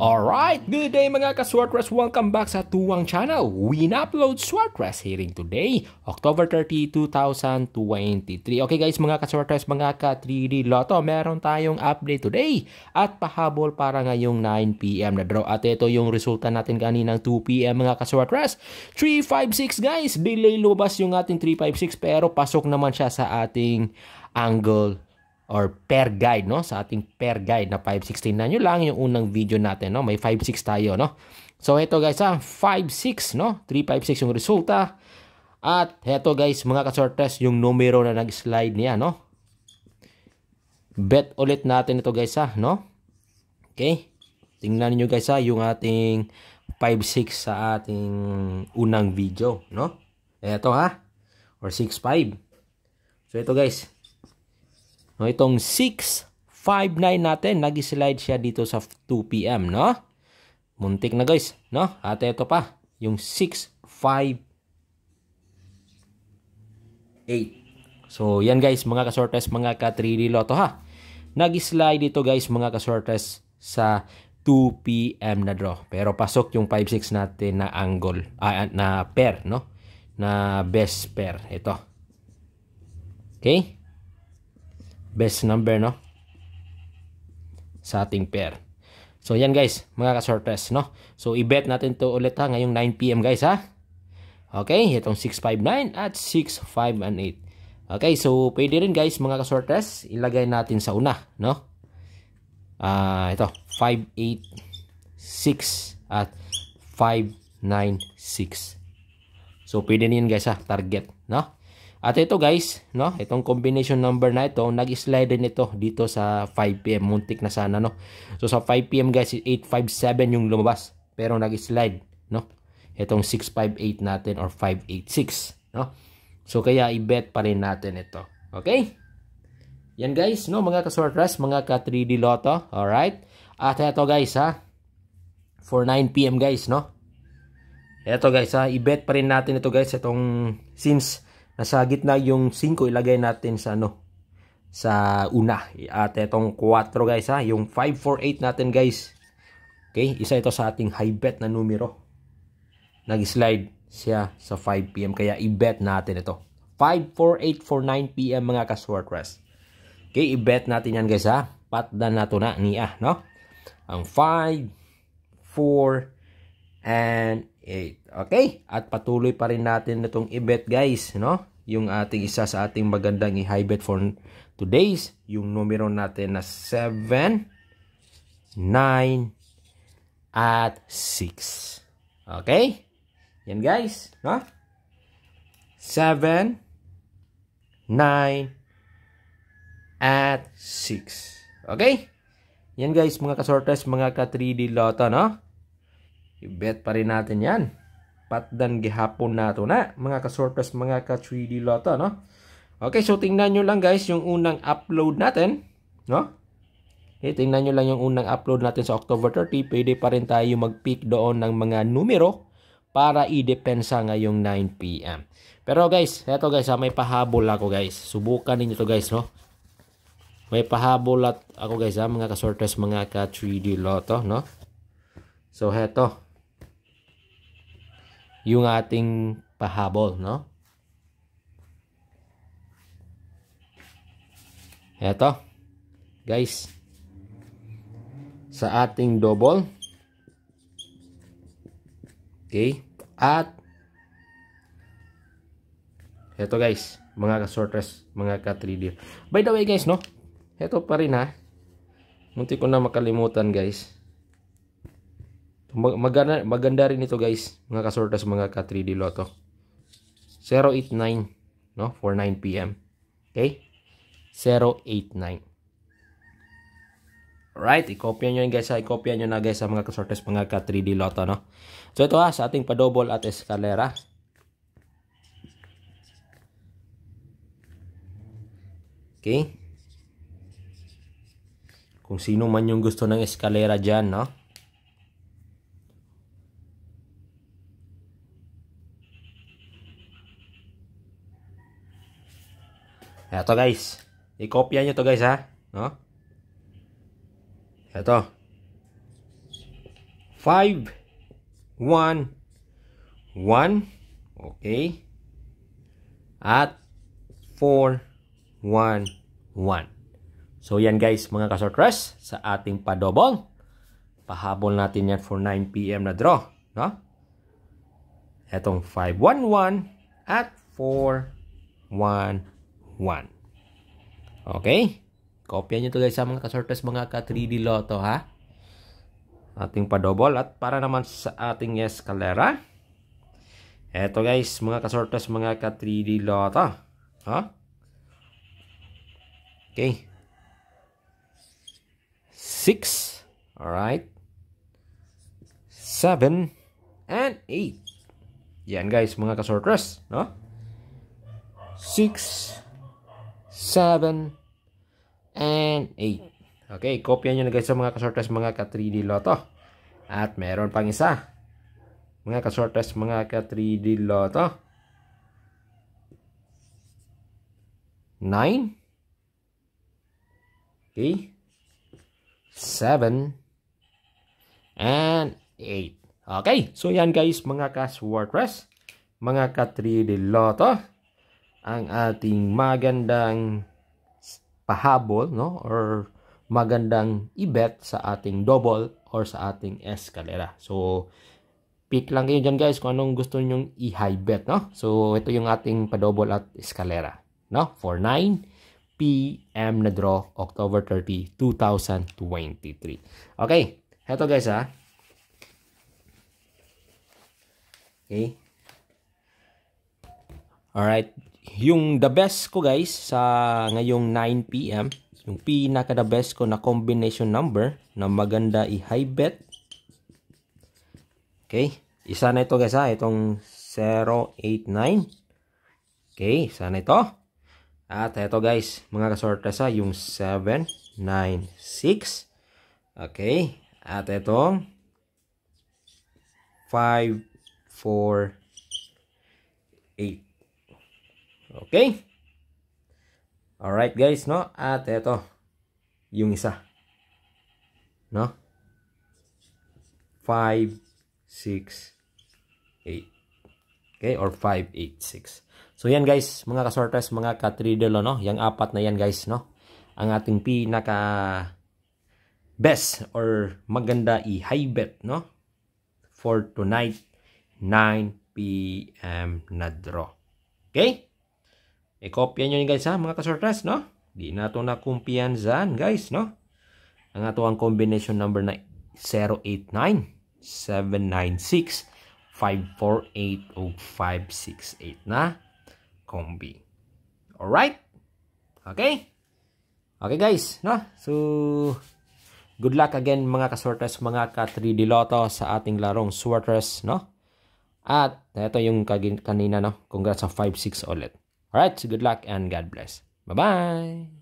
Alright, good day mga ka-Swordcrest! Welcome back sa Tuwang Channel! We upload Swordcrest hearing today, October 30, 2023. Okay guys, mga ka-Swordcrest, mga ka-3D Lotto, meron tayong update today at pahabol para ngayong 9pm na draw. At ito yung resulta natin kaninang 2pm mga ka-Swordcrest. 356 guys, delay lubas yung ating 356 pero pasok naman siya sa ating angle or pair guide no sa ating pair guide na 516 na nyo lang yung unang video natin no may 56 tayo no so ito guys ha ah, 56 no 356 yung resulta at heto guys mga kasortes yung numero na nag-slide niya no bet ulit natin ito guys ha ah, no okay tingnan niyo guys ha ah, yung ating 56 sa ating unang video no eto ha or 65 so ito guys No, itong 659 natin, nag-slide siya dito sa 2 p.m., no? Muntik na guys, no? At ito pa, yung 658. So, yan guys, mga kasortes, mga ka-3D Lotto ha. Nag-slide dito guys, mga kasortes, sa 2 p.m. na draw. Pero pasok yung 5-6 natin na angle, uh, na pair, no? Na best pair. Ito. Okay? best number no sa ating pair so yan guys mga kasortes no so i-bet natin to ulit ha ngayong 9pm guys ha okay itong 659 at 6518 okay so pwede rin guys mga kasortes ilagay natin sa una no ah uh, ito 586 at 596 so pwede rin guys ha target no at ito guys, no, itong combination number na ito, nag-slide din ito dito sa 5pm. Muntik na sana, no. So sa 5pm guys, 857 yung lumabas. Pero nag-slide, no. Itong 658 natin or 586, no. So kaya i-bet pa rin natin ito. Okay? Yan guys, no, mga ka-sortress, mga ka-3D Lotto. Alright? At ito guys, ha. For 9pm guys, no. Ito guys, ha. I-bet pa rin natin ito guys. Itong since nasa gitna yung 5 ilagay natin sa ano sa una at itong 4 guys ha yung 548 natin guys okay isa ito sa ating high bet na numero nag slide siya sa 5pm kaya i-bet natin ito 54849pm mga rest okay i-bet natin yan guys ha patdan na to na niya no ang 5 4 and Okay? At patuloy pa rin natin itong i-bet guys, no? Yung ating isa sa ating magandang i-high bet for today's, yung numero natin na 7, 9, at 6. Okay? Yan guys, no? 7, 9, at 6. Okay? Yan guys, mga kasortes, mga ka 3D lotto, no? I-bet pa rin natin yan. Patdan gihapon nato na. Mga ka-sorters, mga ka-3D lotto, no? Okay, so tingnan nyo lang guys yung unang upload natin, no? Okay, tingnan nyo lang yung unang upload natin sa October 30. Pwede pa rin tayo mag-pick doon ng mga numero para i-depensa ngayong 9pm. Pero guys, eto guys, ha, ah, may pahabol ako guys. Subukan ninyo to guys, no? May pahabol at ako guys, ha, ah, mga ka kasortes, mga ka 3D lotto, no? So, heto yung ating pahabol, no? Eto, guys, sa ating double, okay, at eto guys, mga ka-sorters, mga ka-3D. By the way guys, no, eto pa rin ha, munti ko na makalimutan guys, Maganda, maganda rin ito guys, mga kasorta mga ka 3D Lotto. 089, no? 49 p.m. Okay? 089. Alright, i-copy nyo yun guys. I-copy nyo na guys sa mga kasortes mga ka 3D Lotto, no? So ito ha, sa ating padobol at eskalera. Okay? Kung sino man yung gusto ng eskalera dyan, no? Ito guys. i copy nyo to guys ha. No? Ito. 5, 1, 1. Okay. At 4, 1, 1. So yan guys mga kasortres sa ating padobol. Pahabol natin yan for 9pm na draw. No? Etong 511 at 411. 1. Okay? Kopya nyo tuloy sa mga kasortes mga ka-3D Lotto ha. Ating padobol at para naman sa ating escalera. Eto guys mga kasortes mga ka-3D Lotto. Ha? Okay. 6. Alright. 7 and 8. Yan guys mga kasortres. No? 6 7, and 8. Okay, kopya nyo na guys sa mga kasortes mga ka-3D Lotto. At meron pang isa. Mga kasortes mga ka-3D Lotto. 9, okay, 7, and 8. Okay, so yan guys mga ka-swartress, mga ka-3D Lotto ang ating magandang pahabol no or magandang ibet sa ating double or sa ating escalera. So pick lang kayo diyan guys kung anong gusto ninyong i-high bet no. So ito yung ating pa-double at escalera no for 9 PM na draw October 30, 2023. Okay, heto guys ha. Ah. Okay. Alright, yung the best ko guys sa ngayong 9pm, yung pinaka the best ko na combination number na maganda i-high bet. Okay, isa na ito guys ha, itong 089. Okay, isa na ito. At ito guys, mga kasortesa, yung 796. Okay, at itong 5, 4, 8. Okay? Alright guys, no? At eto, yung isa. No? 5, 6, 8. Okay? Or 5, 8, 6. So yan guys, mga kasorters, mga katridelo, no? Yang apat na yan guys, no? Ang ating pinaka best or maganda i-high bet, no? For tonight, 9 p.m. na draw. Okay? I-copy eh, nyo guys ha, mga kasortras, no? Di na ito nakumpiyan saan, guys, no? Ang ato ang combination number na 089 796 5480568 na kombi. Alright? Okay? Okay guys, no? So, good luck again mga ka mga ka-3D Lotto sa ating larong sorters, no? At, ito yung kanina, no? Congrats sa 5-6 ulit. All right, so good luck and God bless. Bye bye.